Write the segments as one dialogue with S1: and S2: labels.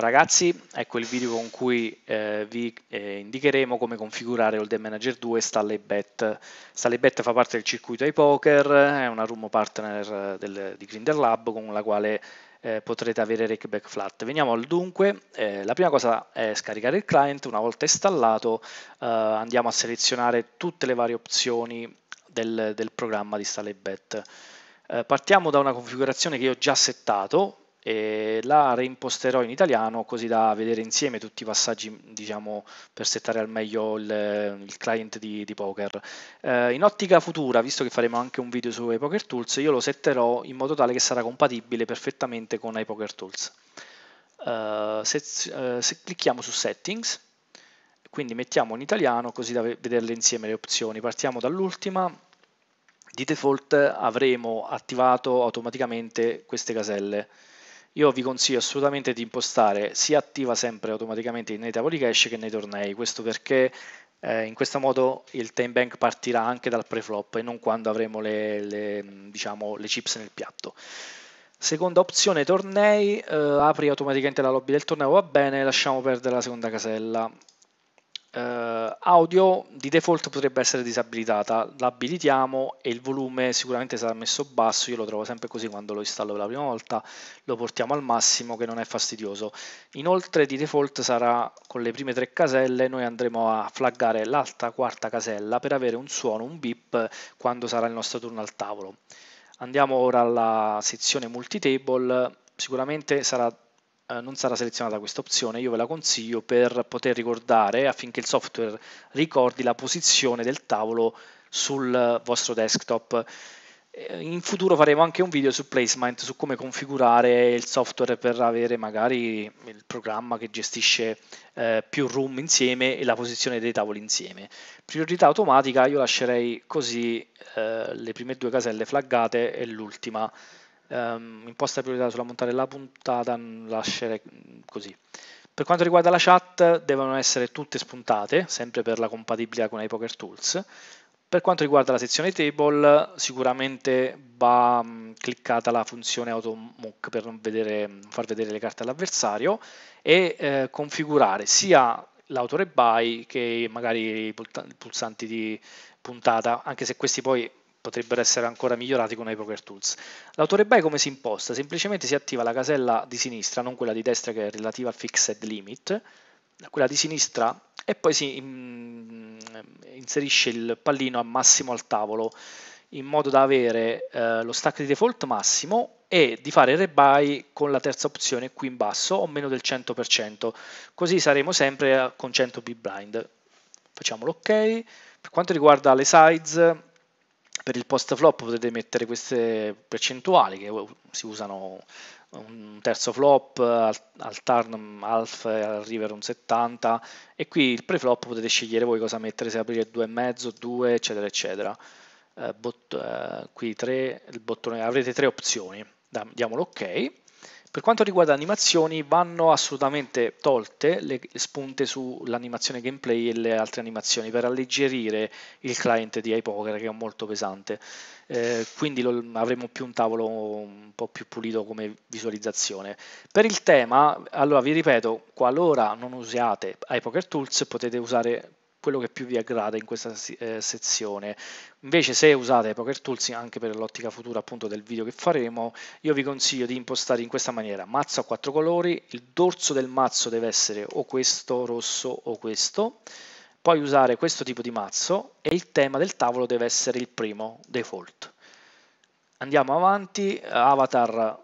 S1: Ciao ragazzi, ecco il video con cui eh, vi eh, indicheremo come configurare All Manager 2 Stanley Bet. Stanley Bet fa parte del circuito iPoker, è una room partner eh, del, di Grinder Lab con la quale eh, potrete avere rakeback flat. Veniamo al dunque, eh, la prima cosa è scaricare il client, una volta installato eh, andiamo a selezionare tutte le varie opzioni del, del programma di Stalebet. Eh, partiamo da una configurazione che io ho già settato, e la reimposterò in italiano così da vedere insieme tutti i passaggi diciamo, per settare al meglio il, il client di, di poker eh, in ottica futura visto che faremo anche un video su iPoker Tools io lo setterò in modo tale che sarà compatibile perfettamente con iPoker Tools eh, se, eh, se clicchiamo su settings quindi mettiamo in italiano così da vederle insieme le opzioni partiamo dall'ultima di default avremo attivato automaticamente queste caselle io vi consiglio assolutamente di impostare sia attiva sempre automaticamente nei tavoli cash che nei tornei, questo perché eh, in questo modo il time bank partirà anche dal preflop e non quando avremo le, le, diciamo, le chips nel piatto. Seconda opzione, tornei, eh, apri automaticamente la lobby del torneo, va bene, lasciamo perdere la seconda casella. Uh, audio di default potrebbe essere disabilitata, l'abilitiamo e il volume sicuramente sarà messo basso, io lo trovo sempre così quando lo installo per la prima volta, lo portiamo al massimo che non è fastidioso. Inoltre di default sarà con le prime tre caselle, noi andremo a flaggare l'alta quarta casella per avere un suono, un beep quando sarà il nostro turno al tavolo. Andiamo ora alla sezione multitable, sicuramente sarà eh, non sarà selezionata questa opzione, io ve la consiglio per poter ricordare affinché il software ricordi la posizione del tavolo sul vostro desktop. Eh, in futuro faremo anche un video su placement, su come configurare il software per avere magari il programma che gestisce eh, più room insieme e la posizione dei tavoli insieme. Priorità automatica io lascerei così eh, le prime due caselle flaggate e l'ultima um, imposta priorità sulla montare la puntata, lasciare così. Per quanto riguarda la chat, devono essere tutte spuntate, sempre per la compatibilità con i Poker Tools. Per quanto riguarda la sezione table, sicuramente va cliccata la funzione AutoMook per non vedere, far vedere le carte all'avversario e eh, configurare sia l'autore buy che magari i pulsanti di puntata, anche se questi poi potrebbero essere ancora migliorati con i Poker Tools. L'autore by come si imposta? Semplicemente si attiva la casella di sinistra, non quella di destra che è relativa al fixed limit, quella di sinistra e poi si mm, inserisce il pallino al massimo al tavolo in modo da avere eh, lo stack di default massimo e di fare rebuy con la terza opzione qui in basso o meno del 100%, così saremo sempre eh, con 100 big blind. Facciamo l'ok. Per quanto riguarda le size, per il post flop potete mettere queste percentuali che oh, si usano un terzo flop, al turn half al river un 70 e qui il pre flop potete scegliere voi cosa mettere, se aprire 2,5, 2 eccetera eccetera. Eh, bot, eh, qui 3, il bottone, avrete tre opzioni, diamo l'ok. Ok per quanto riguarda animazioni, vanno assolutamente tolte le spunte sull'animazione gameplay e le altre animazioni per alleggerire il client di iPoker che è molto pesante. Eh, quindi lo, avremo più un tavolo un po' più pulito come visualizzazione. Per il tema, allora vi ripeto, qualora non usiate iPoker Tools potete usare quello che più vi aggrada in questa eh, sezione. Invece se usate Poker Tools anche per l'ottica futura appunto del video che faremo, io vi consiglio di impostare in questa maniera, mazzo a quattro colori, il dorso del mazzo deve essere o questo rosso o questo, poi usare questo tipo di mazzo e il tema del tavolo deve essere il primo default. Andiamo avanti, avatar,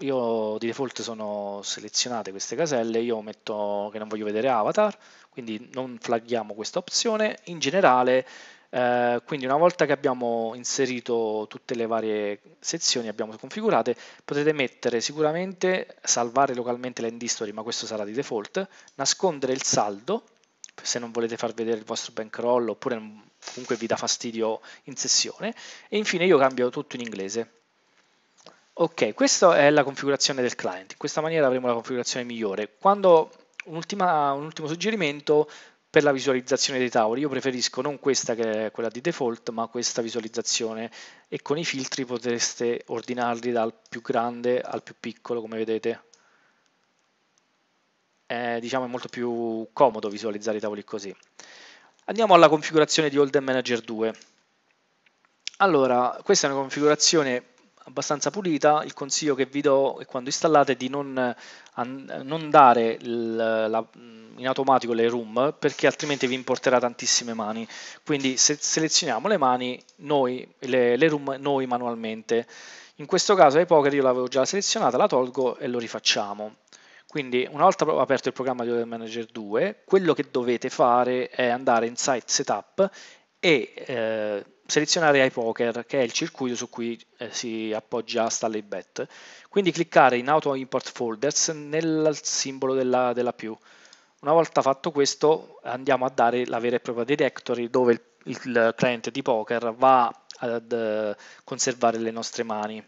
S1: io di default sono selezionate queste caselle, io metto che non voglio vedere avatar, quindi non flagghiamo questa opzione. In generale, eh, quindi una volta che abbiamo inserito tutte le varie sezioni abbiamo configurate, potete mettere sicuramente salvare localmente l'end history, ma questo sarà di default, nascondere il saldo, se non volete far vedere il vostro bankroll oppure comunque vi dà fastidio in sessione, e infine io cambio tutto in inglese. Ok, questa è la configurazione del client, in questa maniera avremo la configurazione migliore. Quando un ultimo suggerimento per la visualizzazione dei tavoli, io preferisco non questa che è quella di default, ma questa visualizzazione e con i filtri potreste ordinarli dal più grande al più piccolo, come vedete. È, diciamo, è molto più comodo visualizzare i tavoli così. Andiamo alla configurazione di Holden Manager 2. Allora, questa è una configurazione abbastanza pulita, il consiglio che vi do quando installate è di non, non dare il, la, in automatico le room perché altrimenti vi importerà tantissime mani. Quindi se selezioniamo le mani, noi, le, le room noi manualmente. In questo caso ai poker io l'avevo già selezionata, la tolgo e lo rifacciamo. Quindi una volta aperto il programma di Order Manager 2, quello che dovete fare è andare in Site Setup e... Eh, selezionare iPoker, che è il circuito su cui eh, si appoggia Stanley Bet. Quindi cliccare in Auto Import Folders nel simbolo della, della, più. Una volta fatto questo andiamo a dare la vera e propria directory dove il, il cliente di poker va ad eh, conservare le nostre mani.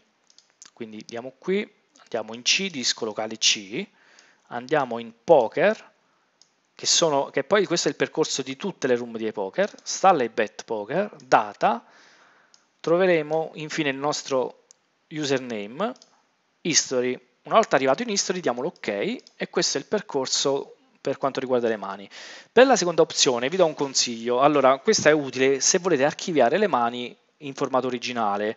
S1: Quindi andiamo qui, andiamo in C, disco locale C, andiamo in Poker, che, sono, che poi questo è il percorso di tutte le room di epoker stalla e bet poker, data, troveremo infine il nostro username, history. Una volta arrivato in history diamo l'ok ok, e questo è il percorso per quanto riguarda le mani. Per la seconda opzione vi do un consiglio, allora questa è utile se volete archiviare le mani in formato originale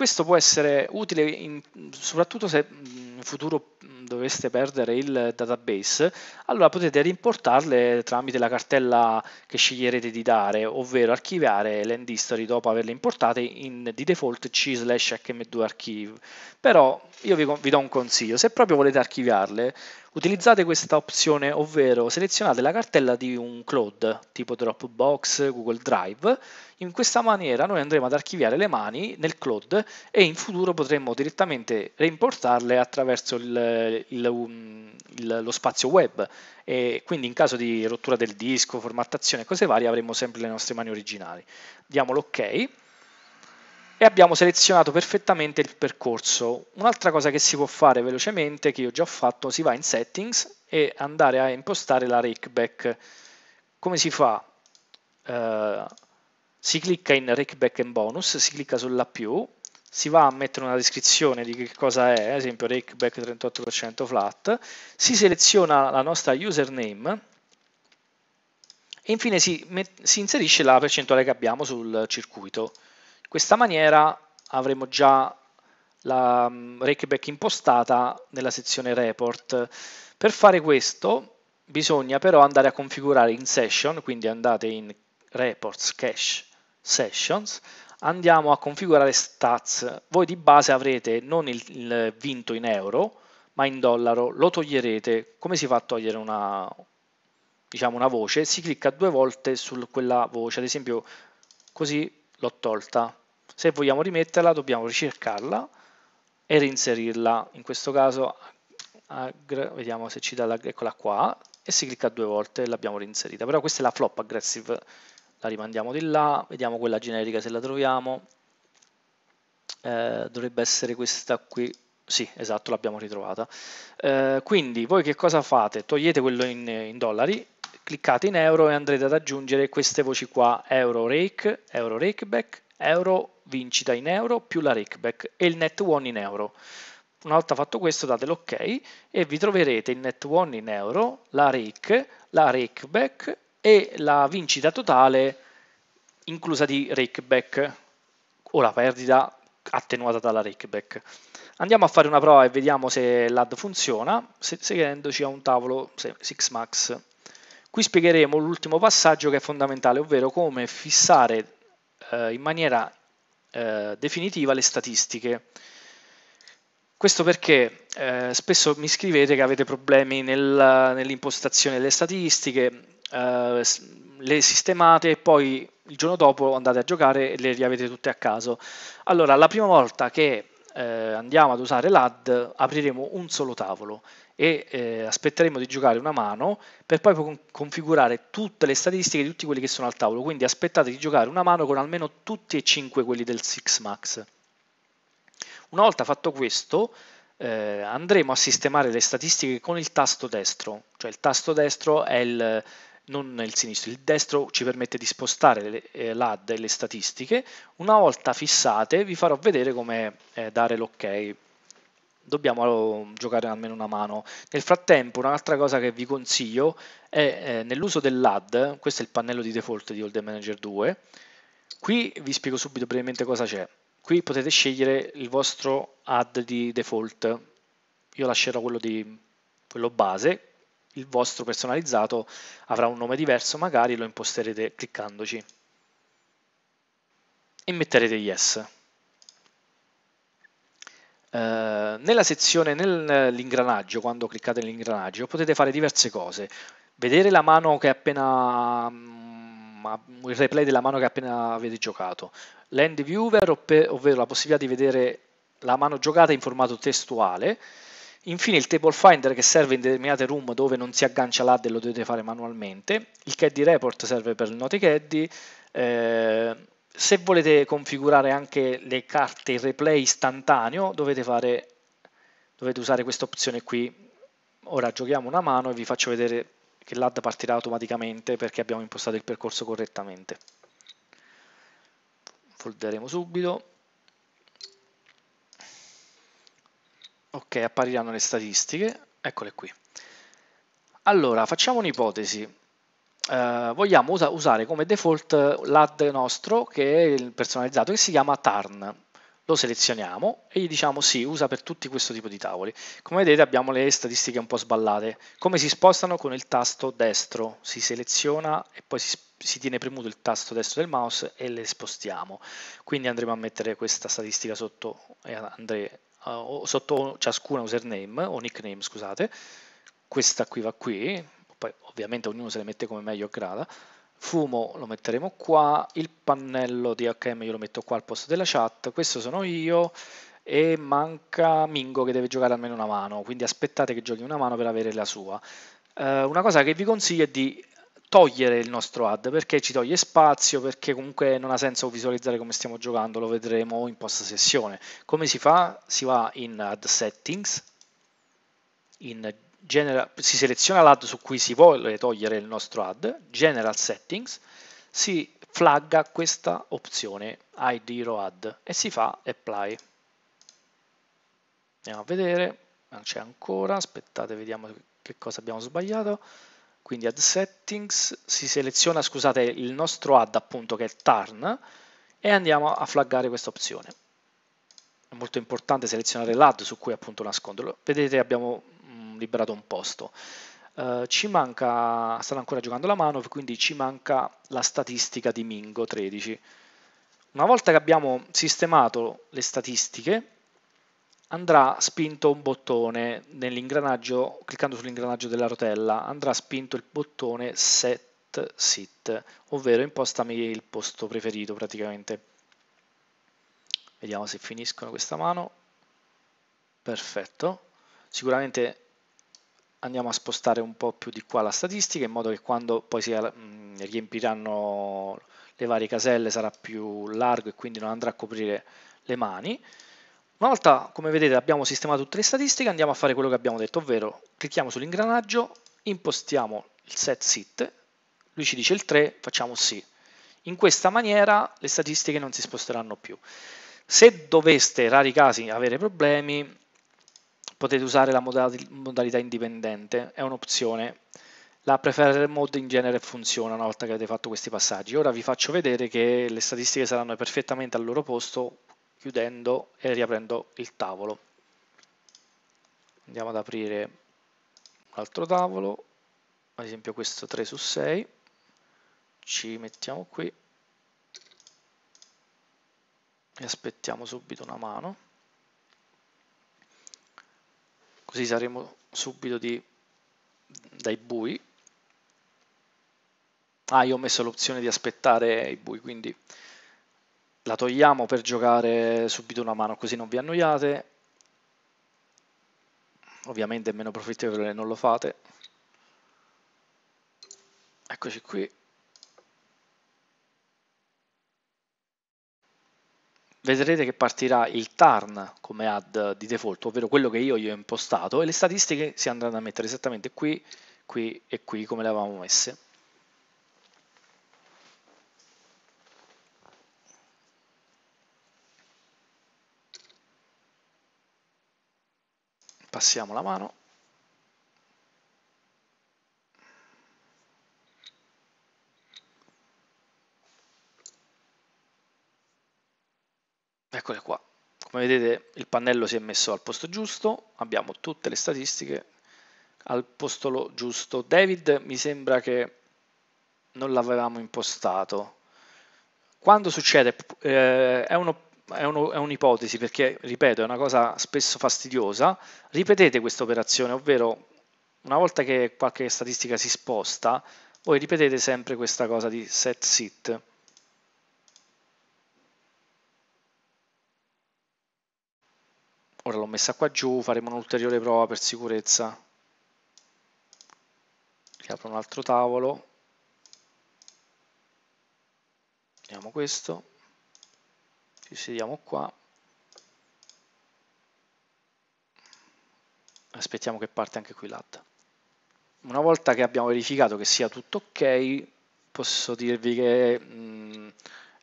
S1: questo può essere utile in, soprattutto se in futuro doveste perdere il database, allora potete rimportarle tramite la cartella che sceglierete di dare, ovvero archiviare l'end history dopo averle importate in di default c slash hm2 archive. Però io vi, vi do un consiglio, se proprio volete archiviarle, Utilizzate questa opzione, ovvero selezionate la cartella di un cloud tipo Dropbox, Google Drive. In questa maniera noi andremo ad archiviare le mani nel cloud e in futuro potremo direttamente reimportarle attraverso il, il, um, il, lo spazio web e quindi in caso di rottura del disco, formattazione e cose varie avremo sempre le nostre mani originali. Diamo l'ok. OK e abbiamo selezionato perfettamente il percorso. Un'altra cosa che si può fare velocemente, che io ho già fatto, si va in settings e andare a impostare la rakeback. Come si fa? Eh, si clicca in rakeback and bonus, si clicca sulla più, si va a mettere una descrizione di che cosa è, ad esempio rakeback 38% flat, si seleziona la nostra username e infine si, si inserisce la percentuale che abbiamo sul circuito questa maniera avremo già la um, rakeback impostata nella sezione report. Per fare questo bisogna però andare a configurare in session, quindi andate in reports, cache, sessions, andiamo a configurare stats. Voi di base avrete non il, il vinto in euro, ma in dollaro. Lo toglierete. Come si fa a togliere una, diciamo, una voce? Si clicca due volte su quella voce, ad esempio così l'ho tolta. Se vogliamo rimetterla dobbiamo ricercarla e reinserirla. In questo caso vediamo se ci dà la, eccola qua e si clicca due volte e l'abbiamo reinserita. Però questa è la flop aggressive, la rimandiamo di là, vediamo quella generica se la troviamo. Eh, dovrebbe essere questa qui sì, esatto, l'abbiamo ritrovata. Eh, quindi voi che cosa fate? Togliete quello in, in, dollari, cliccate in euro e andrete ad aggiungere queste voci qua, euro rake, euro rakeback, euro vincita in euro più la rakeback e il net one in euro. Una volta fatto questo date l'ok e vi troverete il net one in euro, la rake, la rakeback e la vincita totale inclusa di rakeback o la perdita attenuata dalla rakeback. Andiamo a fare una prova e vediamo se l'ad funziona, seguendoci a un tavolo 6max. Qui spiegheremo l'ultimo passaggio che è fondamentale, ovvero come fissare eh, in maniera eh, definitiva le statistiche. Questo perché eh, spesso mi scrivete che avete problemi nel, nell'impostazione delle statistiche, eh, le sistemate e poi il giorno dopo andate a giocare e le riavete tutte a caso. Allora, la prima volta che eh, andiamo ad usare l'add, apriremo un solo tavolo e eh, aspetteremo di giocare una mano per poi con configurare tutte le statistiche di tutti quelli che sono al tavolo. Quindi aspettate di giocare una mano con almeno tutti e cinque quelli del Six Max. Una volta fatto questo, eh, andremo a sistemare le statistiche con il tasto destro, cioè il tasto destro è il, non il sinistro, il destro ci permette di spostare le, eh, l'AD e le statistiche. Una volta fissate vi farò vedere come eh, dare l'ok. Dobbiamo eh, giocare almeno una mano. Nel frattempo un'altra cosa che vi consiglio è eh, nell'uso dell'AD, questo è il pannello di default di Old Manager 2, qui vi spiego subito brevemente cosa c'è. Qui potete scegliere il vostro AD di default, io lascerò quello, di, quello base, il vostro personalizzato avrà un nome diverso, magari lo imposterete cliccandoci e metterete yes. Eh, nella sezione nell'ingranaggio, quando cliccate nell'ingranaggio, potete fare diverse cose. Vedere la mano che è appena mm, il replay della mano che appena avete giocato, l'end viewer, ovvero la possibilità di vedere la mano giocata in formato testuale, Infine il table finder che serve in determinate room dove non si aggancia l'ad e lo dovete fare manualmente. Il caddy report serve per il note caddy. Eh, se volete configurare anche le carte replay istantaneo dovete, fare, dovete usare questa opzione qui. Ora giochiamo una mano e vi faccio vedere che l'ad partirà automaticamente perché abbiamo impostato il percorso correttamente. Folderemo subito. Ok, appariranno le statistiche, eccole qui. Allora, facciamo un'ipotesi. Eh, vogliamo usa usare come default l'add nostro che è il personalizzato che si chiama Tarn lo selezioniamo e gli diciamo sì, usa per tutti questo tipo di tavoli. Come vedete abbiamo le statistiche un po' sballate. Come si spostano? Con il tasto destro. Si seleziona e poi si, si tiene premuto il tasto destro del mouse e le spostiamo. Quindi andremo a mettere questa statistica sotto e andremo uh, sotto ciascuna username o nickname, scusate, questa qui va qui, poi ovviamente ognuno se le mette come meglio grada, fumo lo metteremo qua, il pannello di HM io lo metto qua al posto della chat, questo sono io e manca Mingo che deve giocare almeno una mano, quindi aspettate che giochi una mano per avere la sua. Uh, una cosa che vi consiglio è di togliere il nostro ad perché ci toglie spazio, perché comunque non ha senso visualizzare come stiamo giocando, lo vedremo in post sessione. Come si fa? Si va in Add Settings, in genera, si seleziona l'add su cui si vuole togliere il nostro add, General Settings, si flagga questa opzione ID ROAD e si fa Apply. Andiamo a vedere, non c'è ancora, aspettate, vediamo che cosa abbiamo sbagliato quindi add settings, si seleziona scusate, il nostro add appunto che è tarn e andiamo a flaggare questa opzione. È molto importante selezionare l'add su cui appunto nasconderlo. Vedete abbiamo mm, liberato un posto. Uh, ci manca, stanno ancora giocando la mano, quindi ci manca la statistica di Mingo 13. Una volta che abbiamo sistemato le statistiche, andrà spinto un bottone nell'ingranaggio, cliccando sull'ingranaggio della rotella, andrà spinto il bottone set sit, ovvero impostami il posto preferito praticamente. Vediamo se finiscono questa mano. Perfetto. Sicuramente andiamo a spostare un po' più di qua la statistica in modo che quando poi si mm, riempiranno le varie caselle sarà più largo e quindi non andrà a coprire le mani. Una volta, come vedete, abbiamo sistemato tutte le statistiche, andiamo a fare quello che abbiamo detto, ovvero clicchiamo sull'ingranaggio, impostiamo il set sit, lui ci dice il 3, facciamo sì. In questa maniera le statistiche non si sposteranno più. Se doveste, rari casi, avere problemi, potete usare la modalità indipendente, è un'opzione. La preferred mode in genere funziona una volta che avete fatto questi passaggi. Ora vi faccio vedere che le statistiche saranno perfettamente al loro posto chiudendo e riaprendo il tavolo. Andiamo ad aprire un altro tavolo, ad esempio questo 3 su 6, ci mettiamo qui e aspettiamo subito una mano, così saremo subito di, dai bui. Ah, io ho messo l'opzione di aspettare i bui, quindi la togliamo per giocare subito una mano così non vi annoiate ovviamente è meno profittevole non lo fate eccoci qui vedrete che partirà il tarn come add di default ovvero quello che io gli ho impostato e le statistiche si andranno a mettere esattamente qui qui e qui come le avevamo messe passiamo la mano. Eccole qua. Come vedete il pannello si è messo al posto giusto, abbiamo tutte le statistiche al posto giusto. David mi sembra che non l'avevamo impostato. Quando succede? Eh, è uno è, uno, è un'ipotesi perché, ripeto, è una cosa spesso fastidiosa, ripetete questa operazione, ovvero una volta che qualche statistica si sposta, voi ripetete sempre questa cosa di set sit. Ora l'ho messa qua giù, faremo un'ulteriore prova per sicurezza. Riapro un altro tavolo. Vediamo questo ci sediamo qua aspettiamo che parte anche qui l'ad una volta che abbiamo verificato che sia tutto ok posso dirvi che mh, mm,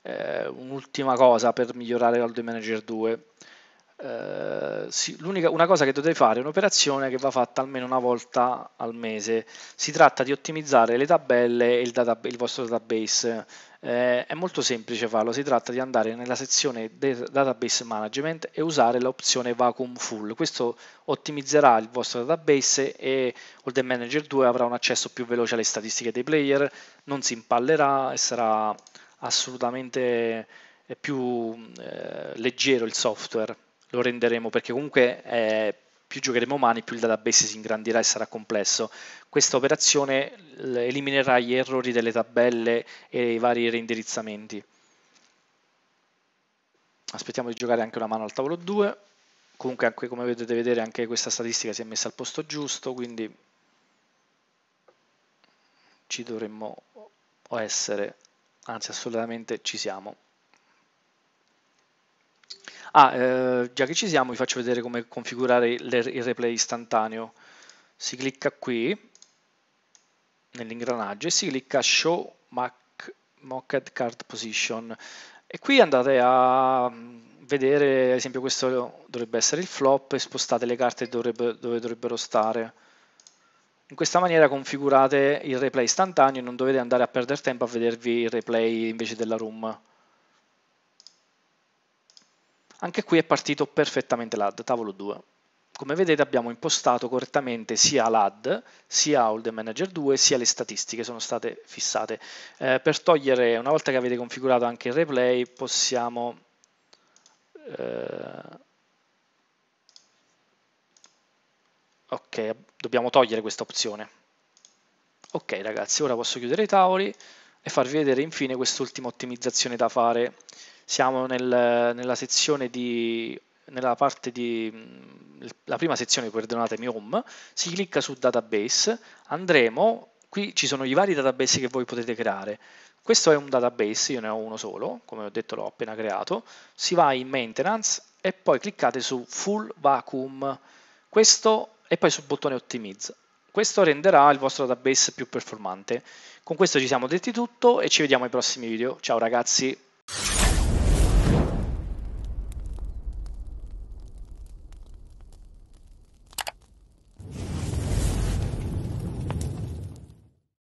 S1: eh, un'ultima cosa per migliorare l'Aldo Manager 2 eh, sì, una cosa che dovete fare è un'operazione che va fatta almeno una volta al mese si tratta di ottimizzare le tabelle e il, il vostro database eh, è molto semplice farlo, si tratta di andare nella sezione Database Management e usare l'opzione Vacuum Full. Questo ottimizzerà il vostro database e Holden Manager 2 avrà un accesso più veloce alle statistiche dei player, non si impallerà e sarà assolutamente eh, più eh, leggero il software. Lo renderemo perché comunque è più giocheremo mani, più il database si ingrandirà e sarà complesso. Questa operazione eliminerà gli errori delle tabelle e i vari reindirizzamenti. Aspettiamo di giocare anche una mano al tavolo 2. Comunque, anche, come potete vedere, anche questa statistica si è messa al posto giusto, quindi ci dovremmo essere, anzi assolutamente ci siamo. Ah, eh, già che ci siamo, vi faccio vedere come configurare il, il replay istantaneo. Si clicca qui nell'ingranaggio e si clicca Show Mac Mocked Card Position. E qui andate a mm, vedere, ad esempio questo dovrebbe essere il flop e spostate le carte dove dovrebbero stare. In questa maniera configurate il replay istantaneo e non dovete andare a perdere tempo a vedervi il replay invece della room. Anche qui è partito perfettamente l'AD, tavolo 2. Come vedete abbiamo impostato correttamente sia l'AD, sia All Manager 2, sia le statistiche sono state fissate. Eh, per togliere, una volta che avete configurato anche il replay, possiamo... Eh, ok, dobbiamo togliere questa opzione. Ok ragazzi, ora posso chiudere i tavoli e farvi vedere infine quest'ultima ottimizzazione da fare siamo nel, nella sezione di nella parte di la prima sezione, perdonatemi, home, si clicca su database, andremo qui ci sono i vari database che voi potete creare. Questo è un database, io ne ho uno solo, come ho detto l'ho appena creato. Si va in maintenance e poi cliccate su full vacuum. Questo e poi sul bottone ottimizza. Questo renderà il vostro database più performante. Con questo ci siamo detti tutto e ci vediamo ai prossimi video. Ciao ragazzi!